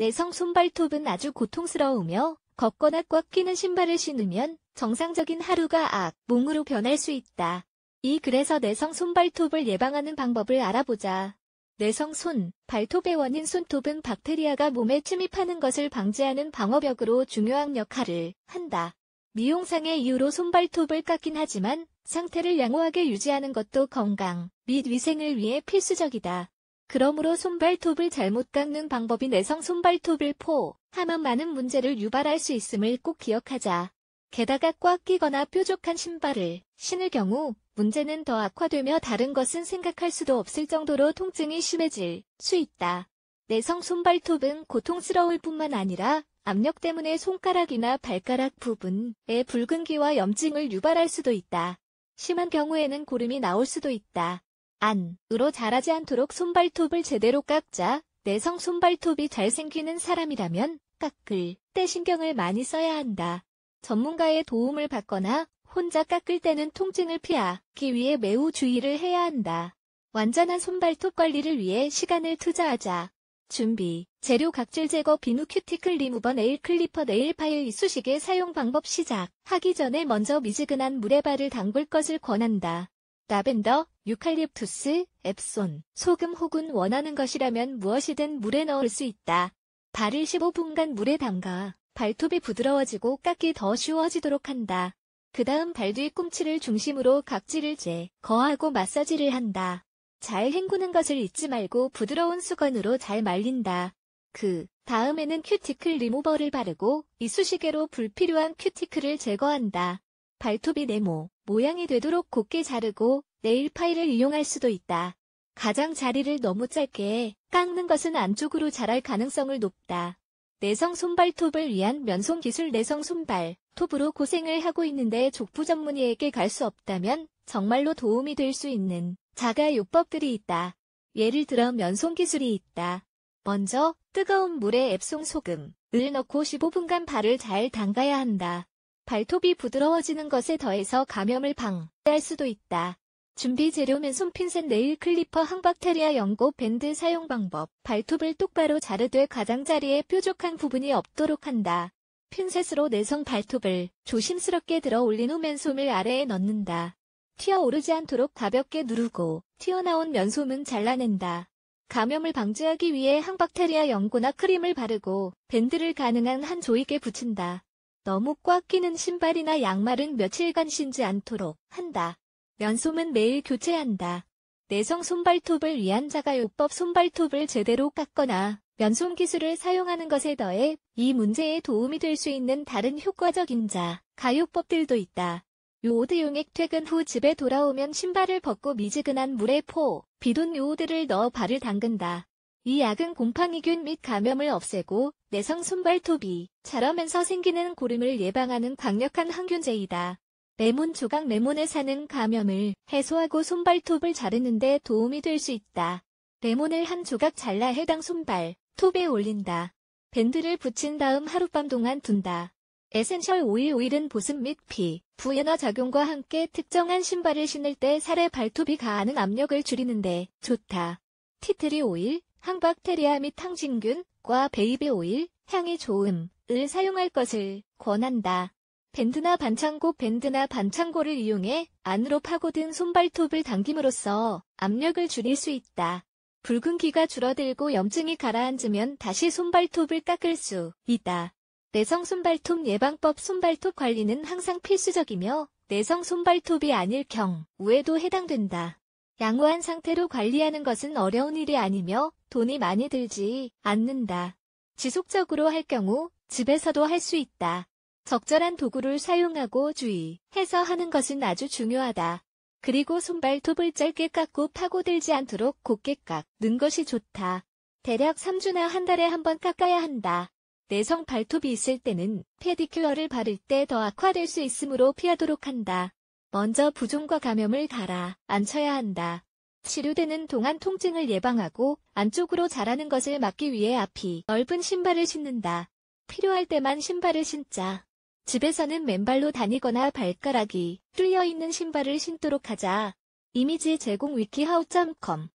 내성 손발톱은 아주 고통스러우며 걷거나 꽉 끼는 신발을 신으면 정상적인 하루가 악몸으로 변할 수 있다. 이글에서 내성 손발톱을 예방하는 방법을 알아보자. 내성 손, 발톱의 원인 손톱은 박테리아가 몸에 침입하는 것을 방지하는 방어벽으로 중요한 역할을 한다. 미용상의 이유로 손발톱을 깎긴 하지만 상태를 양호하게 유지하는 것도 건강 및 위생을 위해 필수적이다. 그러므로 손발톱을 잘못 깎는 방법이 내성 손발톱을 포, 하면 많은 문제를 유발할 수 있음을 꼭 기억하자. 게다가 꽉 끼거나 뾰족한 신발을 신을 경우 문제는 더 악화되며 다른 것은 생각할 수도 없을 정도로 통증이 심해질 수 있다. 내성 손발톱은 고통스러울 뿐만 아니라 압력 때문에 손가락이나 발가락 부분에 붉은기와 염증을 유발할 수도 있다. 심한 경우에는 고름이 나올 수도 있다. 안으로 자라지 않도록 손발톱을 제대로 깎자 내성 손발톱이 잘 생기는 사람이라면 깎을 때 신경을 많이 써야 한다. 전문가의 도움을 받거나 혼자 깎을 때는 통증을 피하기 위해 매우 주의를 해야 한다. 완전한 손발톱 관리를 위해 시간을 투자하자. 준비 재료 각질 제거 비누 큐티클 리무버 네일 클리퍼 네일 파일 이쑤시개 사용 방법 시작 하기 전에 먼저 미지근한 물에 발을 담글 것을 권한다. 라벤더, 유칼립투스, 앱손, 소금 혹은 원하는 것이라면 무엇이든 물에 넣을 수 있다. 발을 15분간 물에 담가 발톱이 부드러워지고 깎기 더 쉬워지도록 한다. 그 다음 발뒤 꿈치를 중심으로 각질을 제 거하고 마사지를 한다. 잘 헹구는 것을 잊지 말고 부드러운 수건으로 잘 말린다. 그 다음에는 큐티클 리무버를 바르고 이쑤시개로 불필요한 큐티클을 제거한다. 발톱이 네모, 모양이 되도록 곱게 자르고 네일 파일을 이용할 수도 있다. 가장 자리를 너무 짧게 깎는 것은 안쪽으로 자랄 가능성을 높다. 내성 손발톱을 위한 면송 기술 내성 손발 톱으로 고생을 하고 있는데 족부 전문의에게 갈 수 없다면 정말로 도움이 될 수 있는 자가 요법들이 있다. 예를 들어 면송 기술이 있다. 먼저 뜨거운 물에 앱송 소금을 넣고 15분간 발을 잘 담가야 한다. 발톱이 부드러워지는 것에 더해서 감염을 방지할 수도 있다. 준비 재료는 손핀셋 네일 클리퍼 항박테리아 연고 밴드 사용 방법 발톱을 똑바로 자르되 가장자리에 뾰족한 부분이 없도록 한다. 핀셋으로 내성 발톱을 조심스럽게 들어 올린 후 맨솜을 아래에 넣는다. 튀어오르지 않도록 가볍게 누르고 튀어나온 면솜은 잘라낸다. 감염을 방지하기 위해 항박테리아 연고나 크림을 바르고 밴드를 가능한 한 조이게 붙인다. 너무 꽉 끼는 신발이나 양말은 며칠간 신지 않도록 한다. 면솜은 매일 교체한다. 내성 손발톱을 위한 자가요법 손발톱을 제대로 깎거나 면솜 기술을 사용하는 것에 더해 이 문제에 도움이 될 수 있는 다른 효과적 인자, 가요법들도 있다. 요오드 용액 퇴근 후 집에 돌아오면 신발을 벗고 미지근한 물에 포, 비돈 요오드를 넣어 발을 담근다. 이 약은 곰팡이균 및 감염을 없애고 내성 손발톱이 자라면서 생기는 고름을 예방하는 강력한 항균제이다. 레몬 조각 레몬에 사는 감염을 해소하고 손발톱을 자르는 데 도움이 될 수 있다. 레몬을 한 조각 잘라 해당 손발, 톱에 올린다. 밴드를 붙인 다음 하룻밤 동안 둔다. 에센셜 오일 오일은 보습 및 피, 부연화 작용과 함께 특정한 신발을 신을 때 살의 발톱이 가하는 압력을 줄이는데 좋다. 티트리 오일, 항박테리아 및 항진균과 베이비 오일, 향이 좋음을 사용할 것을 권한다. 밴드나 반창고 밴드나 반창고를 이용해 안으로 파고든 손발톱을 당김으로써 압력을 줄일 수 있다. 붉은기가 줄어들고 염증이 가라앉으면 다시 손발톱을 깎을 수 있다. 내성 손발톱 예방법 손발톱 관리는 항상 필수적이며 내성 손발톱이 아닐 경우에도 해당된다. 양호한 상태로 관리하는 것은 어려운 일이 아니며 돈이 많이 들지 않는다. 지속적으로 할 경우 집에서도 할 수 있다. 적절한 도구를 사용하고 주의해서 하는 것은 아주 중요하다. 그리고 손발 톱을 짧게 깎고 파고들지 않도록 곱게 깎는 것이 좋다. 대략 3주나 한 달에 한 번 깎아야 한다. 내성 발톱이 있을 때는 페디큐어를 바를 때 더 악화될 수 있으므로 피하도록 한다. 먼저 부종과 감염을 가라 앉혀야 한다. 치료되는 동안 통증을 예방하고 안쪽으로 자라는 것을 막기 위해 앞이 넓은 신발을 신는다. 필요할 때만 신발을 신자. 집에서는 맨발로 다니거나 발가락이 뚫려 있는 신발을 신도록 하자. 이미지 제공 위키하우.com